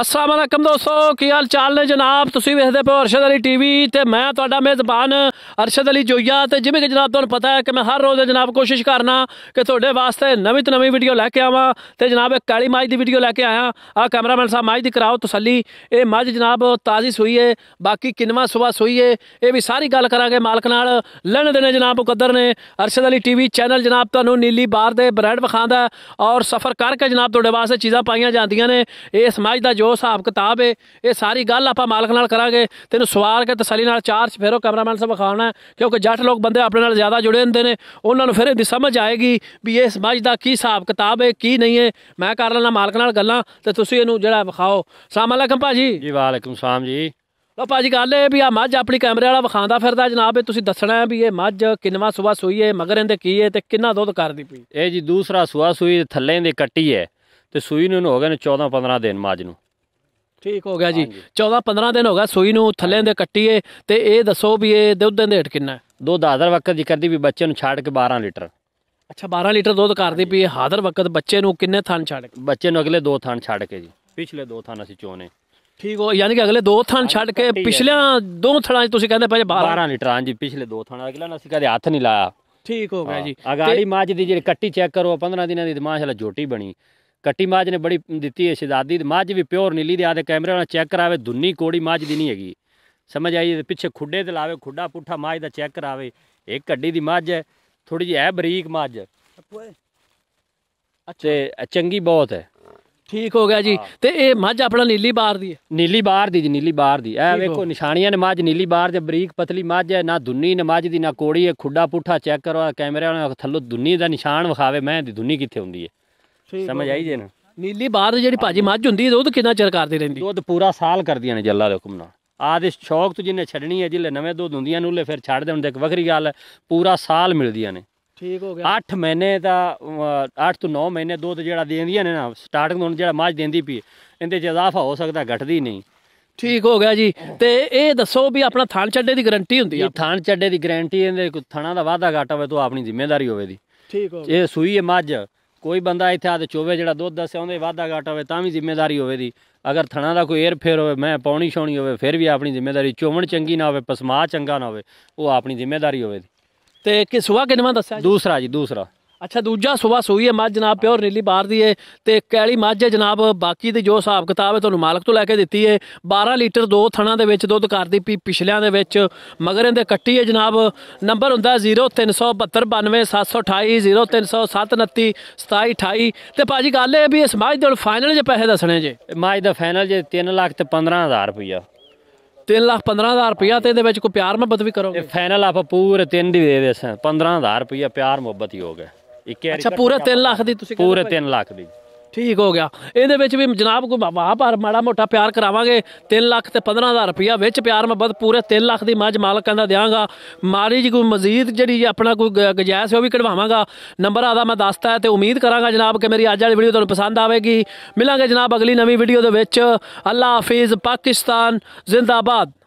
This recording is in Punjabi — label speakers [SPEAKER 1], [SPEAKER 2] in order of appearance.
[SPEAKER 1] ਅਸਲਾਮ ਅਲੈਕਮ ਦੋਸਤੋ ਕੀ ਹਾਲ ਚਾਲ ਨੇ ਜਨਾਬ ਤੁਸੀਂ ਵੇਖਦੇ ਪਏ ਅਰਸ਼ਦ ਅਲੀ ਟੀਵੀ ਤੇ ਮੈਂ ਤੁਹਾਡਾ ਮੇਜ਼ਬਾਨ ਅਰਸ਼ਦ ਅਲੀ ਜੋਈਆ ਤੇ ਜਿਵੇਂ ਕਿ ਜਨਾਬ ਤੁਹਾਨੂੰ ਪਤਾ ਹੈ ਕਿ ਮੈਂ ਹਰ ਰੋਜ਼ ਜਨਾਬ ਕੋਸ਼ਿਸ਼ ਕਰਨਾ ਕਿ ਤੁਹਾਡੇ ਵਾਸਤੇ ਨਵੀਂ ਤੋਂ ਨਵੀਂ ਵੀਡੀਓ ਲੈ ਕੇ ਆਵਾਂ ਤੇ ਜਨਾਬ ਇੱਕ ਕਾਲੀ ਮਾਝ ਦੀ ਵੀਡੀਓ ਲੈ ਕੇ ਆਇਆ ਆ ਕੈਮਰਾਮੈਨ ਸਾਹਿਬ ਮਾਝ ਦੀ ਕਰਾਓ ਤਸੱਲੀ ਇਹ ਮਾਝ ਜਨਾਬ ਤਾਜ਼ੀ ਸੋਈ ਹੈ ਬਾਕੀ ਕਿੰਨਵਾ ਸਵੇਰ ਸੋਈ ਹੈ ਇਹ ਵੀ ਸਾਰੀ ਗੱਲ ਕਰਾਂਗੇ ਮਾਲਕ ਨਾਲ ਲੈਣ ਦੇਣੇ ਜਨਾਬ ਮੁਕੱਦਰ ਨੇ ਅਰਸ਼ਦ ਅਲੀ ਟੀਵੀ ਚੈਨਲ ਜਨਾਬ ਤੁਹਾਨੂੰ ਨੀਲੀ ਬਾਰ ਦੇ ਬ੍ਰੈਡ ਵਿਖਾਉਂਦਾ ਔਰ ਸਫ਼ਰ ਕਰਕੇ ਜਨਾਬ ਤੁਹਾਡੇ ਵਾਸਤੇ ਚੀਜ਼ਾਂ ਪਾਈਆਂ ਜਾਂਦੀਆਂ ਨੇ ਇਸ ਮਾਝ ਦਾ ਜੋ ਹਿਸਾਬ ਕਿਤਾਬ ਏ ਇਹ ਸਾਰੀ ਗੱਲ ਆਪਾਂ ਮਾਲਕ ਨਾਲ ਕਰਾਂਗੇ ਤੈਨੂੰ ਸਵਾਰ ਕੇ ਤਸੱਲੀ ਨਾਲ ਚਾਰ ਫੇਰੋ ਕੈਮਰਾਮੈਨ ਸਭ ਖਾਣਾ ਕਿਉਂਕਿ ਜੱਟ ਲੋਕ ਬੰਦੇ ਆਪਣੇ ਨਾਲ ਜ਼ਿਆਦਾ ਜੁੜੇ ਹੁੰਦੇ ਨੇ ਉਹਨਾਂ ਨੂੰ ਫਿਰ ਇਹ ਸਮਝ ਆਏਗੀ ਵੀ ਇਹ ਸਮਝ ਦਾ ਕੀ ਹਿਸਾਬ ਕਿਤਾਬ ਏ ਕੀ ਨਹੀਂ ਏ ਮੈਂ ਕਰ ਲੈਣਾ ਮਾਲਕ ਨਾਲ ਗੱਲਾਂ ਤੇ ਤੁਸੀਂ ਇਹਨੂੰ ਜਿਹੜਾ ਵਿਖਾਓ ਸਲਾਮ ਅਲੈਕਮ ਭਾਜੀ ਜੀ ਵਾਲੇਕਮ ਸਲਾਮ ਜੀ ਲੋ ਭਾਜੀ ਗੱਲ ਇਹ ਵੀ ਆ ਮੱਝ ਆਪਣੀ ਕੈਮਰੇ ਵਾਲਾ ਵਿਖਾਉਂਦਾ ਫਿਰਦਾ ਜਨਾਬ ਇਹ ਤੁਸੀਂ ਦੱਸਣਾ ਹੈ ਵੀ ਇਹ ਮੱਝ ਕਿੰਨਵਾ ਸੂਆ ਸੂਈ ਹੈ ਮਗਰ ਇਹਦੇ ਕੀ ਹੈ ਤੇ ਕਿੰਨਾ ਦੁੱਧ ਕਰਦੀ ਪਈ
[SPEAKER 2] ਇਹ ਜੀ ਦੂਸਰਾ ਸੂਆ ਸੂਈ ਥੱਲੇ ਦੇ ਕੱਟੀ ਹੈ ਤੇ ਸੂਈ ਨੂੰ ਹੋ ਗਏ ਨੇ 14 15 ਦਿਨ ਮੱਝ ਨੂੰ
[SPEAKER 1] ਠੀਕ ਹੋ ਗਿਆ ਜੀ 14 15 ਦਿਨ ਹੋ ਗਿਆ ਸੂਈ ਨੂੰ ਥੱਲੇ ਦੇ ਕੱਟੀਏ ਤੇ ਇਹ ਦੱਸੋ ਵੀ ਇਹ ਦੁੱਧ ਦੇ ਹੇਠ ਕਿੰਨਾ ਦੁੱਧ ਆਦਰ ਵਕਤ ਦੀ ਕਰਦੀ ਵੀ ਬੱਚੇ ਨੂੰ ਛਾੜ ਕੇ 12 ਲੀਟਰ ਅੱਛਾ 12 ਲੀਟਰ ਦੁੱਧ ਕਰਦੀ ਵੀ ਹਾਜ਼ਰ ਵਕਤ ਬੱਚੇ ਨੂੰ ਕਿੰਨੇ ਥਾਨ ਛਾੜ ਕੇ ਬੱਚੇ ਨੂੰ ਅਗਲੇ ਦੋ ਥਾਨ ਛਾੜ ਕੇ ਜੀ ਪਿਛਲੇ
[SPEAKER 2] ਦੋ ਥਾਨ ਅਸੀਂ ਚੋਨੇ
[SPEAKER 1] ਠੀਕ ਹੋ ਯਾਨੀ ਕਿ ਅਗਲੇ ਦੋ ਥਾਨ ਛੱਡ ਕੇ ਪਿਛਲੇ ਦੋ ਥਾਨਾਂ ਤੁਸੀਂ ਕਹਿੰਦੇ ਪਏ
[SPEAKER 2] 12 ਲੀਟਰ ਹਾਂ ਜੀ ਪਿਛਲੇ ਦੋ ਥਾਨਾਂ ਅਗਲਾ ਨਾ ਅਸੀਂ ਕਦੇ ਹੱਥ ਨਹੀਂ ਲਾਇਆ ਠੀਕ ਹੋ ਗਿਆ ਜੀ ਅਗਾੜੀ ਮਾਜ ਦੀ ਜਿਹੜੀ ਕੱਟੀ ਚੈੱਕ ਕਰੋ 15 ਦਿਨਾਂ ਦੀ ਹਲਾ ਝੋਟੀ ਬਣੀ ਕੱਟੀ ਮਾਝ ਨੇ ਬੜੀ ਦਿੱਤੀ ਹੈ ਦੀ ਮਾਝ ਵੀ ਪਿਓਰ ਨੀਲੀ ਦੇ ਆਦੇ ਕੈਮਰੇ ਨਾਲ ਚੈੱਕ ਕਰਾਵੇ ਦੁੰਨੀ ਕੋੜੀ ਮਾਝ ਦੀ ਨਹੀਂ ਹੈਗੀ ਸਮਝ ਆਈ ਇਹਦੇ ਪਿੱਛੇ ਖੁੱਡੇ ਤੇ ਲਾਵੇ ਖੁੱਡਾ ਪੁੱਠਾ ਮਾਝ ਦਾ ਚੈੱਕ ਕਰਾਵੇ ਇੱਕ ਕੱਡੀ ਦੀ ਮਾਝ ਹੈ ਥੋੜੀ ਜਿਹੀ ਹੈ ਬਰੀਕ ਮਾਝ ਅੱਛਾ ਚੰਗੀ ਬਹੁਤ ਹੈ ਠੀਕ ਹੋ ਗਿਆ ਜੀ ਤੇ ਇਹ ਮੱਝ
[SPEAKER 1] ਆਪਣਾ ਨੀਲੀ ਬਾਰ
[SPEAKER 2] ਦੀ ਹੈ ਨੀਲੀ ਬਾਰ ਦੀ ਜੀ ਨੀਲੀ ਬਾਰ ਦੀ ਐ ਵੇਖੋ ਨਿਸ਼ਾਨੀਆਂ ਨੇ ਮੱਝ ਨੀਲੀ ਬਾਰ ਦੇ ਬਰੀਕ ਪਤਲੀ ਮੱਝ ਹੈ ਨਾ ਦੁੰਨੀ ਨੇ ਮੱਝ ਦੀ ਨਾ ਕੋੜੀ ਹੈ ਖੁੱਡਾ ਪੁੱਠਾ ਚੈੱਕ ਕਰੋ ਕੈਮਰੇ ਵਾਲਾ ਥੱਲੋਂ ਦੁੰਨੀ ਦਾ ਨਿਸ਼ਾਨ ਵਿਖਾਵੇ ਮੈਂ ਦੀ ਦੁੰਨੀ ਕਿੱਥੇ ਹੁੰਦੀ ਹੈ ਸਮਝ ਆਈ ਜੇ ਨਾ
[SPEAKER 1] ਨੀਲੀ ਬਾਹਰ ਜਿਹੜੀ ਭਾਜੀ ਮੱਝ ਹੁੰਦੀ ਦੁੱਧ ਕਿੰਨਾ
[SPEAKER 2] ਚਿਰ ਕਰਦੀ ਰਹਿੰਦੀ ਦੁੱਧ ਪੂਰਾ ਸਾਲ ਕਰਦੀਆਂ ਨੇ ਜੱਲਾ ਦੇ ਹੁਕਮ ਨਾਲ ਆਹ ਦੇ ਸ਼ੌਕ ਤੋਂ ਜਿੰਨੇ ਛੱਡਣੀ ਹੈ ਜਿੱਲੇ ਨਵੇਂ ਦੁੱਧ ਹੁੰਦੀਆਂ ਨੂੰ ਲੈ ਫਿਰ ਛੱਡ ਦੇ ਹੁੰਦੇ ਇੱਕ ਵੱਖਰੀ ਗੱਲ ਹੈ ਪੂਰਾ ਸਾਲ ਮਿਲਦੀਆਂ ਨੇ ਠੀਕ ਹੋ ਗਿਆ 8 ਮਹੀਨੇ ਦਾ 8 ਤੋਂ 9 ਮਹੀਨੇ ਦੁੱਧ ਜਿਹੜਾ ਦੇਂਦੀਆਂ ਨੇ ਨਾ ਸਟਾਰਟਿੰਗ ਤੋਂ ਜਿਹੜਾ ਮੱਝ ਦਿੰਦੀ ਪਈ ਇਹਦੇ ਚ ਇਜ਼ਾਫਾ ਹੋ ਸਕਦਾ ਘਟਦੀ ਨਹੀਂ
[SPEAKER 1] ਠੀਕ ਹੋ ਗਿਆ ਜੀ ਤੇ ਇਹ ਦੱਸੋ ਵੀ ਆਪਣਾ ਥਾਣ ਛੱਡੇ ਦੀ ਗਾਰੰਟੀ
[SPEAKER 2] ਹੁੰਦੀ ਆ ਥਾਣ ਛੱਡੇ ਦੀ ਗਾਰੰਟੀ ਇਹਦੇ ਕੋਈ ਥਣਾ ਦਾ ਵਾਅਦਾ ਘਾਟਾ ਹੋਵੇ ਤਾਂ ਆਪਣੀ ਜ਼ਿੰਮੇਵਾਰੀ ਹੋਵੇ ਦੀ ਠੀਕ ਹੋ ਇਹ ਸੂਈ ਹੈ ਮੱਝ ਕੋਈ ਬੰਦਾ ਇੱਥੇ ਆ ਤੇ ਚੋਵੇ ਜਿਹੜਾ ਦੁੱਧ ਦੱਸਿਆ ਉਹਦੇ ਵਾਧਾ ਘਾਟ ਹੋਵੇ ਤਾਂ ਵੀ ਜ਼ਿੰਮੇਵਾਰੀ ਹੋਵੇ ਦੀ ਅਗਰ ਥਣਾ ਦਾ ਕੋਈ ਏਰ ਫੇਰ ਹੋਵੇ ਮੈਂ ਪੌਣੀ ਛੋਣੀ ਹੋਵੇ ਫਿਰ ਵੀ ਆਪਣੀ ਜ਼ਿੰਮੇਵਾਰੀ ਚੋਵਣ ਚੰਗੀ ਨਾ ਹੋਵੇ ਪਸਮਾ ਚੰਗਾ
[SPEAKER 1] ਨਾ ਹੋਵੇ ਉਹ ਆਪਣੀ ਜ਼ਿੰਮੇਵਾਰੀ ਹੋਵੇ ਤੇ ਕਿ ਸੁਆ ਕਿਨਵਾ ਦੱਸਿਆ ਦੂਸਰਾ ਜੀ ਦੂਸਰਾ ਅੱਛਾ ਦੂਜਾ ਸੁਬਾ ਸੋਈ ਹੈ ਮੱਝ ਜਨਾਬ ਪਿਓਰ ਨੀਲੀ ਬਾਹਰ ਦੀ ਹੈ ਤੇ ਕੈਲੀ ਮੱਝ ਹੈ ਜਨਾਬ ਬਾਕੀ ਦੀ ਜੋ ਹਿਸਾਬ ਕਿਤਾਬ ਹੈ ਤੁਹਾਨੂੰ ਮਾਲਕ ਤੋਂ ਲੈ ਕੇ ਦਿੱਤੀ ਹੈ 12 ਲੀਟਰ ਦੋ ਥਣਾ ਦੇ ਵਿੱਚ ਦੁੱਧ ਕਰਦੀ ਪੀ ਪਿਛਲਿਆਂ ਦੇ ਵਿੱਚ ਮਗਰ ਇਹਦੇ ਕੱਟੀ ਹੈ ਜਨਾਬ ਨੰਬਰ ਹੁੰਦਾ 0372972807292728 ਤੇ ਭਾਜੀ ਗੱਲ ਇਹ ਵੀ ਇਸ ਮੱਝ ਦੇ ਫਾਈਨਲ ਜੇ ਪੈਸੇ ਦੱਸਣੇ ਜੇ ਮੱਝ ਦਾ ਫਾਈਨਲ ਜੇ 3 ਲੱਖ ਤੇ 15000 ਰੁਪਇਆ 3 ਲੱਖ 15000 ਰੁਪਇਆ ਤੇ ਇਹਦੇ ਵਿੱਚ ਕੋ ਪਿਆਰ
[SPEAKER 2] ਮੁਹੱਬਤ ਵੀ ਕਰੋਗੇ ਫਾਈਨਲ ਆਪਾਂ ਪੂਰੇ 3 ਦੀ ਦੇ ਦੇ 15000 ਰੁਪਇਆ ਪਿਆਰ ਮੁਹੱਬਤ ਹੀ ਹੋ ਗਿਆ ਇੱਕ ਅੱਛਾ ਪੂਰੇ 3 ਲੱਖ ਦੀ ਤੁਸੀਂ ਪੂਰੇ 3
[SPEAKER 1] ਲੱਖ ਦੀ ਠੀਕ ਹੋ ਗਿਆ ਇਹਦੇ ਵਿੱਚ ਵੀ ਜਨਾਬ ਕੋਈ ਵਾਹ ਪਰ ਮਾੜਾ ਮੋਟਾ ਪਿਆਰ ਕਰਾਵਾਂਗੇ 3 ਲੱਖ ਤੇ 15000 ਰੁਪਇਆ ਵਿੱਚ ਪਿਆਰ ਮੁਹੱਬਤ ਪੂਰੇ 3 ਲੱਖ ਦੀ ਮੱਝ ਮਾਲਕਾਂ ਦਾ ਦੇਵਾਂਗਾ ਮਾਰੀ ਜੀ ਕੋਈ ਮਜ਼ੀਦ ਜਿਹੜੀ ਆਪਣਾ ਕੋਈ ਗਜਾਇਸ ਹੈ ਉਹ ਵੀ ਕਢਵਾਵਾਂਗਾ ਨੰਬਰ ਆਦਾ ਮੈਂ ਦੱਸਤਾ ਤੇ ਉਮੀਦ ਕਰਾਂਗਾ ਜਨਾਬ ਕਿ ਮੇਰੀ ਅੱਜ ਵਾਲੀ ਵੀਡੀਓ ਤੁਹਾਨੂੰ ਪਸੰਦ ਆਵੇਗੀ ਮਿਲਾਂਗੇ ਜਨਾਬ ਅਗਲੀ ਨਵੀਂ ਵੀਡੀਓ ਦੇ ਵਿੱਚ ਅੱਲਾ ਹਾਫਿਜ਼ ਪਾਕਿਸਤਾਨ ਜ਼ਿੰਦਾਬਾਦ